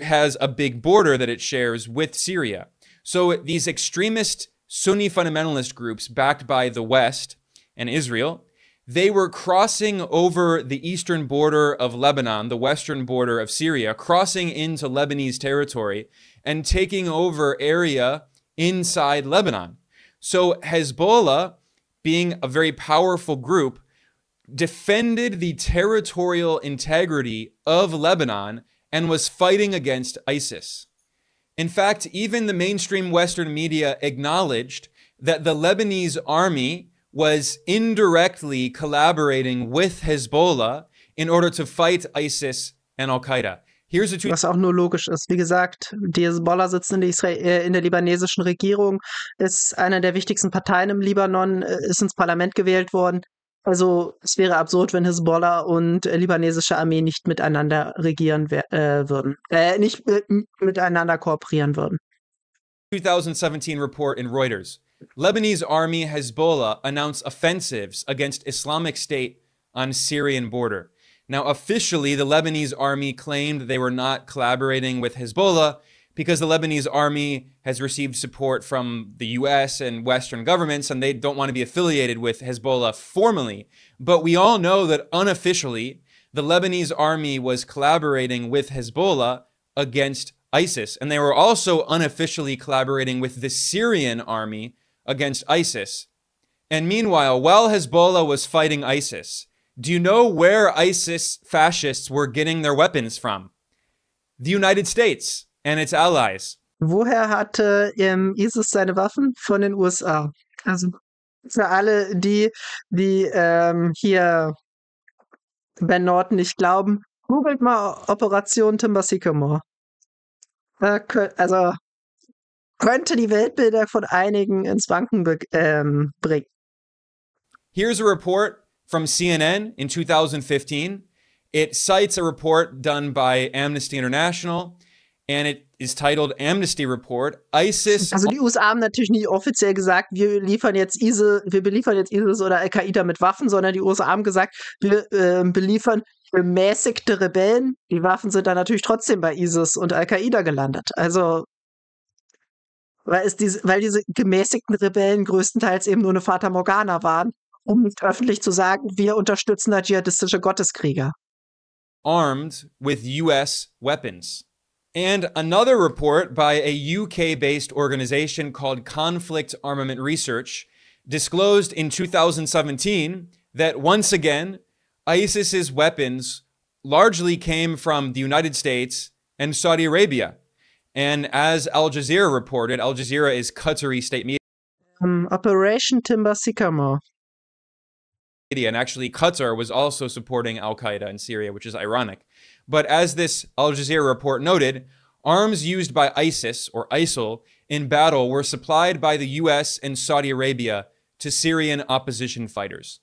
has a big border that it shares with Syria. So these extremist Sunni fundamentalist groups backed by the West and Israel, they were crossing over the eastern border of Lebanon, the western border of Syria, crossing into Lebanese territory and taking over area inside Lebanon. So Hezbollah, being a very powerful group, defended the territorial integrity of Lebanon and was fighting against ISIS. In fact, even the mainstream Western media acknowledged that the Lebanese army was indirectly collaborating with Hezbollah in order to fight ISIS and Al Qaeda. Was auch nur logisch ist. Wie gesagt, die Hezbollah sitzen in der, äh, in der libanesischen Regierung, ist einer der wichtigsten Parteien im Libanon, äh, ist ins Parlament gewählt worden. Also es wäre absurd, wenn Hezbollah und äh, libanesische Armee nicht miteinander regieren äh, würden, äh, nicht miteinander kooperieren würden. 2017 report in Reuters. Lebanese army Hezbollah announced offensives against Islamic State on Syrian border. Now, officially, the Lebanese army claimed they were not collaborating with Hezbollah because the Lebanese army has received support from the US and Western governments, and they don't want to be affiliated with Hezbollah formally. But we all know that unofficially, the Lebanese army was collaborating with Hezbollah against ISIS. And they were also unofficially collaborating with the Syrian army against ISIS. And meanwhile, while Hezbollah was fighting ISIS, do you know where ISIS fascists were getting their weapons from? The United States and its allies. Woher hatte ähm, ISIS seine Waffen? Von den USA. Also für alle, die, die ähm, hier Ben Norton nicht glauben, googelt mal Operation Timber Sycamore. also könnte die Weltbilder von einigen ins Wanken ähm, bringen. Here's a report from CNN in 2015. It cites a report done by Amnesty International and it is titled Amnesty Report ISIS. Also die USA haben natürlich nie offiziell gesagt, wir liefern jetzt ISIS, wir beliefern jetzt ISIS oder Al-Qaida mit Waffen, sondern die USA haben gesagt, wir äh, beliefern gemäßigte Rebellen. Die Waffen sind dann natürlich trotzdem bei ISIS und Al-Qaida gelandet. Also weil, es diese, weil diese gemäßigten Rebellen größtenteils eben nur eine Fata Morgana waren um nicht öffentlich zu sagen, wir unterstützen da dschihadistische Gotteskrieger. Armed with US weapons. And another report by a UK based organization called Conflict Armament Research disclosed in 2017 that once again, ISIS's weapons largely came from the United States and Saudi Arabia. And as Al Jazeera reported, Al Jazeera is Qatari state media. Um, Operation Timber Sycamore and actually Qatar was also supporting Al Qaeda in Syria, which is ironic. But as this Al Jazeera report noted, arms used by ISIS or ISIL in battle were supplied by the US and Saudi Arabia to Syrian opposition fighters.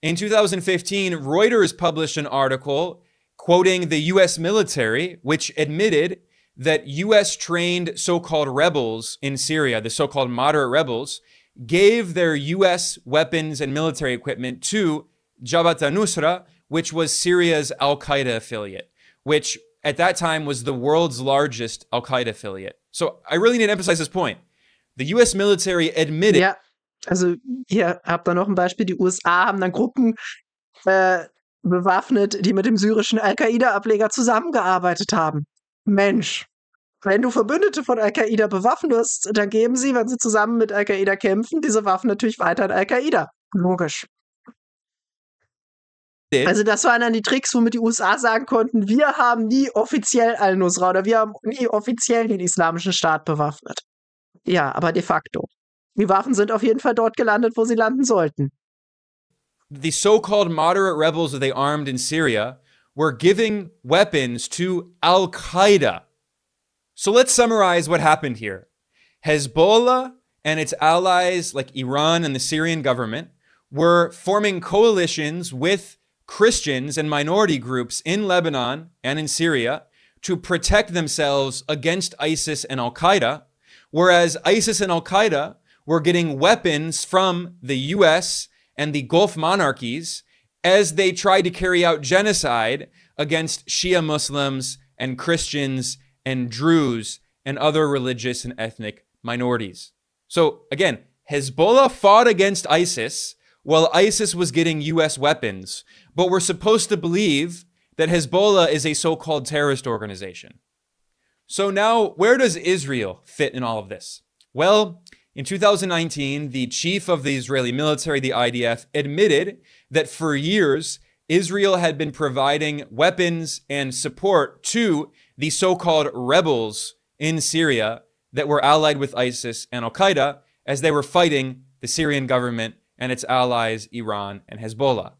In 2015, Reuters published an article quoting the US military, which admitted that US trained so called rebels in Syria, the so called moderate rebels, gave their US weapons and military equipment to Jabhat al-Nusra, which was Syria's al-Qaeda affiliate, which at that time was the world's largest al-Qaeda affiliate. So I really need to emphasize this point. The US military admitted Yeah, also hier habt ihr noch ein Beispiel, die USA haben dann Gruppen äh, bewaffnet, die mit dem syrischen al qaeda ableger zusammengearbeitet haben. Mensch. Wenn du Verbündete von Al-Qaida bewaffnest, dann geben sie, wenn sie zusammen mit Al-Qaida kämpfen, diese Waffen natürlich weiter an Al-Qaida. Logisch. Nee. Also das waren dann die Tricks, womit die USA sagen konnten, wir haben nie offiziell Al-Nusra oder wir haben nie offiziell den islamischen Staat bewaffnet. Ja, aber de facto. Die Waffen sind auf jeden Fall dort gelandet, wo sie landen sollten. The so-called moderate rebels that they armed in Syria were giving weapons to al qaida So let's summarize what happened here. Hezbollah and its allies, like Iran and the Syrian government, were forming coalitions with Christians and minority groups in Lebanon and in Syria to protect themselves against ISIS and Al Qaeda, whereas ISIS and Al Qaeda were getting weapons from the US and the Gulf monarchies as they tried to carry out genocide against Shia Muslims and Christians and Druze and other religious and ethnic minorities. So again, Hezbollah fought against ISIS while ISIS was getting US weapons, but we're supposed to believe that Hezbollah is a so called terrorist organization. So now, where does Israel fit in all of this? Well, in 2019, the chief of the Israeli military, the IDF, admitted that for years, Israel had been providing weapons and support to the so called rebels in Syria that were allied with ISIS and Al Qaeda as they were fighting the Syrian government and its allies, Iran and Hezbollah.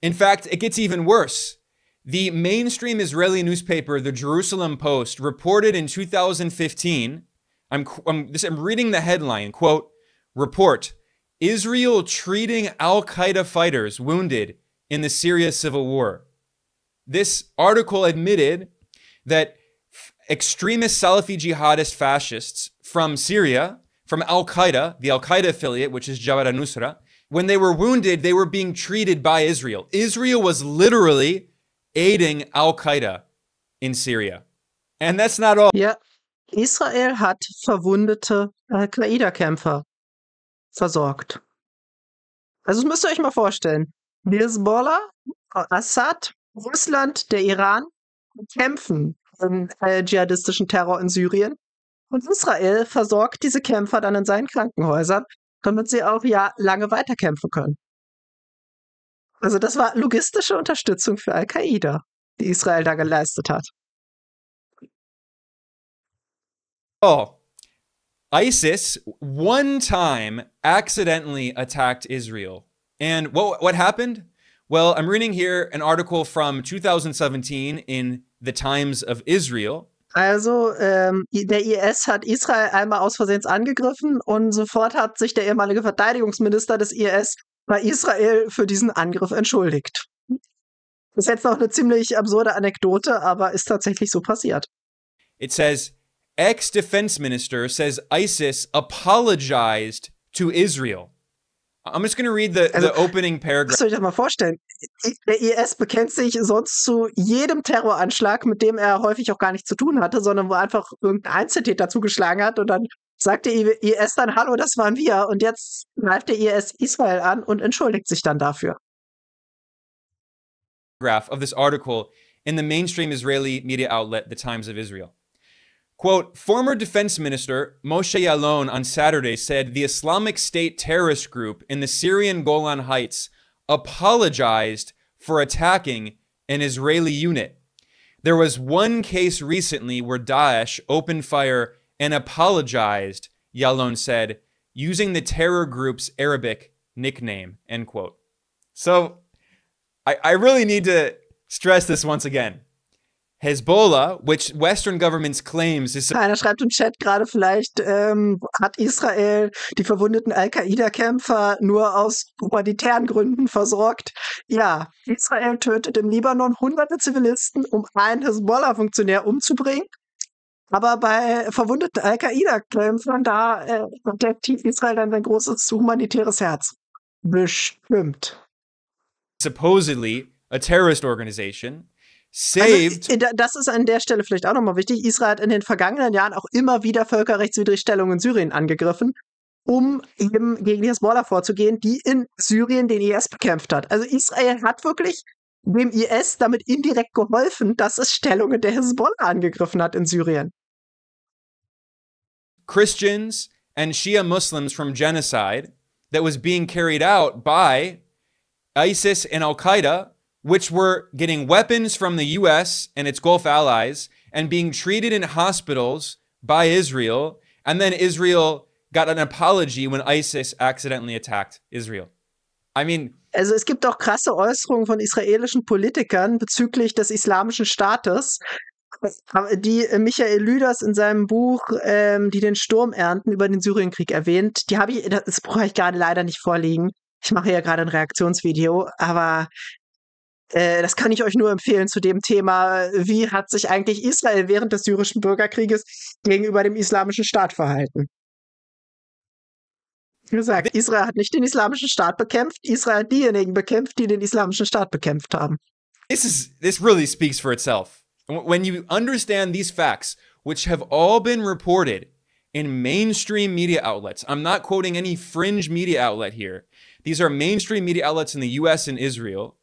In fact, it gets even worse. The mainstream Israeli newspaper, the Jerusalem Post, reported in 2015, I'm, I'm, I'm reading the headline, quote, report, Israel treating al-Qaeda fighters wounded in the Syria civil war. This article admitted that f- extremist Salafi jihadist fascists from Syria, from Al Qaeda, the Al Qaeda affiliate, which is Jabhat al-Nusra, when they were wounded, they were being treated by Israel. Israel was literally aiding Al Qaeda in Syria. And that's not all. Yeah. Israel hat verwundete äh, Al-Qaida-Kämpfer versorgt. Also das müsst ihr euch mal vorstellen. Hezbollah, Assad, Russland, der Iran kämpfen im äh, dschihadistischen Terror in Syrien. Und Israel versorgt diese Kämpfer dann in seinen Krankenhäusern, damit sie auch ja lange weiterkämpfen können. Also das war logistische Unterstützung für Al-Qaida, die Israel da geleistet hat. Oh, ISIS one time accidentally attacked Israel. And what what happened? Well, I'm reading here an article from 2017 in the times of Israel. Also ähm, der IS hat Israel einmal aus Versehen angegriffen und sofort hat sich der ehemalige Verteidigungsminister des IS bei Israel für diesen Angriff entschuldigt. Das ist jetzt noch eine ziemlich absurde Anekdote, aber ist tatsächlich so passiert. It says ex-defense minister says ISIS apologized to Israel. I'm just gonna read the, also, the opening paragraph. Soll ich das mal vorstellen? Der IS bekennt sich sonst zu jedem Terroranschlag, mit dem er häufig auch gar nichts zu tun hatte, sondern wo einfach irgendein Einzeltäter zugeschlagen hat und dann sagt der IS dann, hallo, das waren wir. Und jetzt greift der IS Israel an und entschuldigt sich dann dafür. Graph of this article in the mainstream Israeli media outlet, The Times of Israel. Quote, former Defense Minister Moshe Yalon on Saturday said the Islamic State terrorist group in the Syrian Golan Heights apologized for attacking an Israeli unit. There was one case recently where Daesh opened fire and apologized, Yalon said, using the terror group's Arabic nickname, end quote. So I, I really need to stress this once again. Hezbollah, which Western governments claims is. Einer schreibt im Chat gerade vielleicht, ähm, hat Israel die verwundeten Al-Qaida-Kämpfer nur aus humanitären Gründen versorgt. Ja, Israel tötet im Libanon hunderte Zivilisten, um einen Hezbollah-Funktionär umzubringen. Aber bei verwundeten Al-Qaida-Kämpfern, da äh, tief Israel dann sein großes humanitäres Herz. Bestimmt. Supposedly a terrorist organization. Also, saved. Also, das ist an der Stelle vielleicht auch nochmal wichtig. Israel hat in den vergangenen Jahren auch immer wieder völkerrechtswidrig Stellungen in Syrien angegriffen, um eben gegen die Hezbollah vorzugehen, die in Syrien den IS bekämpft hat. Also Israel hat wirklich dem IS damit indirekt geholfen, dass es Stellungen der Hezbollah angegriffen hat in Syrien. Christians and Shia Muslims from genocide that was being carried out by ISIS and Al-Qaeda which were getting weapons from the US and its Gulf allies and being treated in hospitals by Israel. And then Israel got an apology when ISIS accidentally attacked Israel. I mean, also es gibt auch krasse Äußerungen von israelischen Politikern bezüglich des islamischen Staates, die Michael Lüders in seinem Buch, ähm, die den Sturm ernten, über den Syrienkrieg erwähnt. Die habe ich, das brauche ich gerade leider nicht vorliegen. Ich mache ja gerade ein Reaktionsvideo, aber äh, das kann ich euch nur empfehlen zu dem Thema, wie hat sich eigentlich Israel während des syrischen Bürgerkrieges gegenüber dem islamischen Staat verhalten. Wie gesagt, Israel hat nicht den islamischen Staat bekämpft, Israel hat diejenigen bekämpft, die den islamischen Staat bekämpft haben. This is this really speaks for itself. When you understand these facts, which have all been reported in mainstream media outlets. I'm not quoting any fringe media outlet here. These are mainstream media outlets in the US and Israel.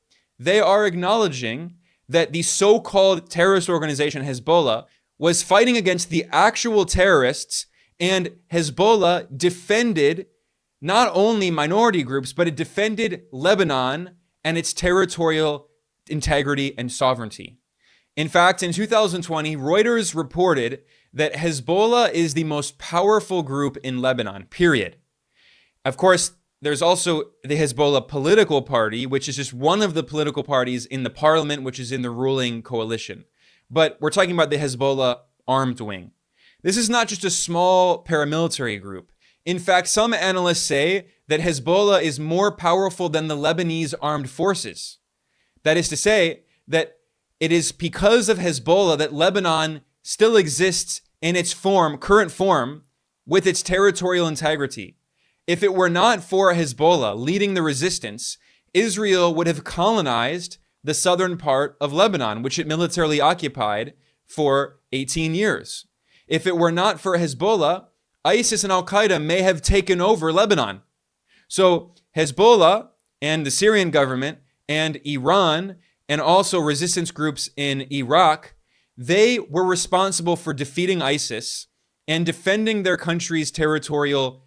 they are acknowledging that the so called terrorist organization Hezbollah was fighting against the actual terrorists, and Hezbollah defended not only minority groups, but it defended Lebanon and its territorial integrity and sovereignty. In fact, in 2020, Reuters reported that Hezbollah is the most powerful group in Lebanon, period. Of course, there's also the Hezbollah political party, which is just one of the political parties in the parliament, which is in the ruling coalition. But we're talking about the Hezbollah armed wing. This is not just a small paramilitary group. In fact, some analysts say that Hezbollah is more powerful than the Lebanese armed forces. That is to say, that it is because of Hezbollah that Lebanon still exists in its form, current form, with its territorial integrity. If it were not for Hezbollah leading the resistance, Israel would have colonized the southern part of Lebanon, which it militarily occupied for 18 years. If it were not for Hezbollah, ISIS and Al Qaeda may have taken over Lebanon. So Hezbollah and the Syrian government and Iran and also resistance groups in Iraq, they were responsible for defeating ISIS and defending their country's territorial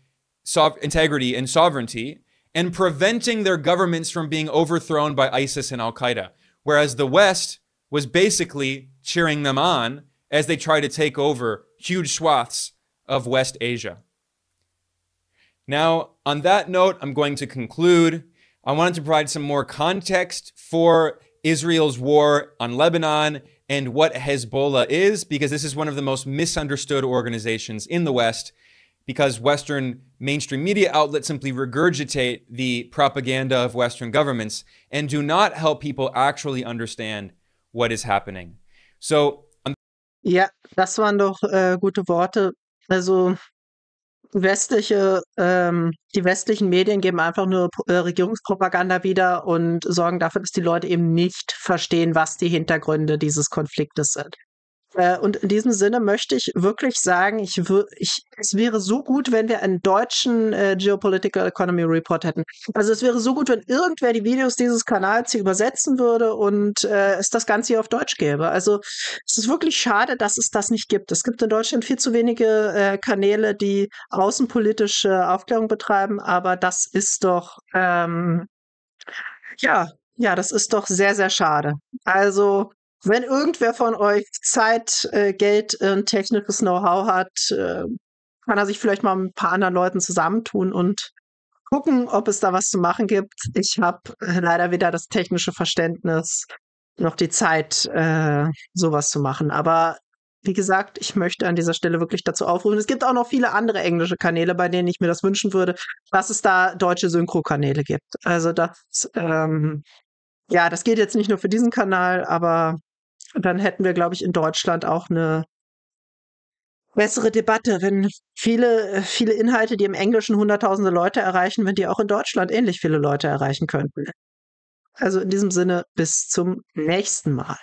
so- integrity and sovereignty and preventing their governments from being overthrown by ISIS and Al Qaeda. Whereas the West was basically cheering them on as they try to take over huge swaths of West Asia. Now, on that note, I'm going to conclude. I wanted to provide some more context for Israel's war on Lebanon and what Hezbollah is, because this is one of the most misunderstood organizations in the West because Western mainstream media outlets simply regurgitate the propaganda of Western governments and do not help people actually understand what is happening. So, um, ja, das waren doch äh, gute Worte. Also westliche, ähm, die westlichen Medien geben einfach nur äh, Regierungspropaganda wieder und sorgen dafür, dass die Leute eben nicht verstehen, was die Hintergründe dieses Konfliktes sind. Äh, und in diesem Sinne möchte ich wirklich sagen, ich, ich, es wäre so gut, wenn wir einen deutschen äh, Geopolitical Economy Report hätten. Also es wäre so gut, wenn irgendwer die Videos dieses Kanals hier übersetzen würde und äh, es das Ganze hier auf Deutsch gäbe. Also es ist wirklich schade, dass es das nicht gibt. Es gibt in Deutschland viel zu wenige äh, Kanäle, die außenpolitische Aufklärung betreiben, aber das ist doch ähm, ja, ja, das ist doch sehr, sehr schade. Also wenn irgendwer von euch Zeit, äh, Geld und äh, technisches Know-how hat, äh, kann er sich vielleicht mal mit ein paar anderen Leuten zusammentun und gucken, ob es da was zu machen gibt. Ich habe leider weder das technische Verständnis noch die Zeit, äh, sowas zu machen. Aber wie gesagt, ich möchte an dieser Stelle wirklich dazu aufrufen. Es gibt auch noch viele andere englische Kanäle, bei denen ich mir das wünschen würde, dass es da deutsche Synchro-Kanäle gibt. Also das, ähm, ja, das geht jetzt nicht nur für diesen Kanal, aber und dann hätten wir, glaube ich, in Deutschland auch eine bessere Debatte, wenn viele, äh, viele Inhalte, die im Englischen hunderttausende Leute erreichen, wenn die auch in Deutschland ähnlich viele Leute erreichen könnten. Also in diesem Sinne, bis zum nächsten Mal.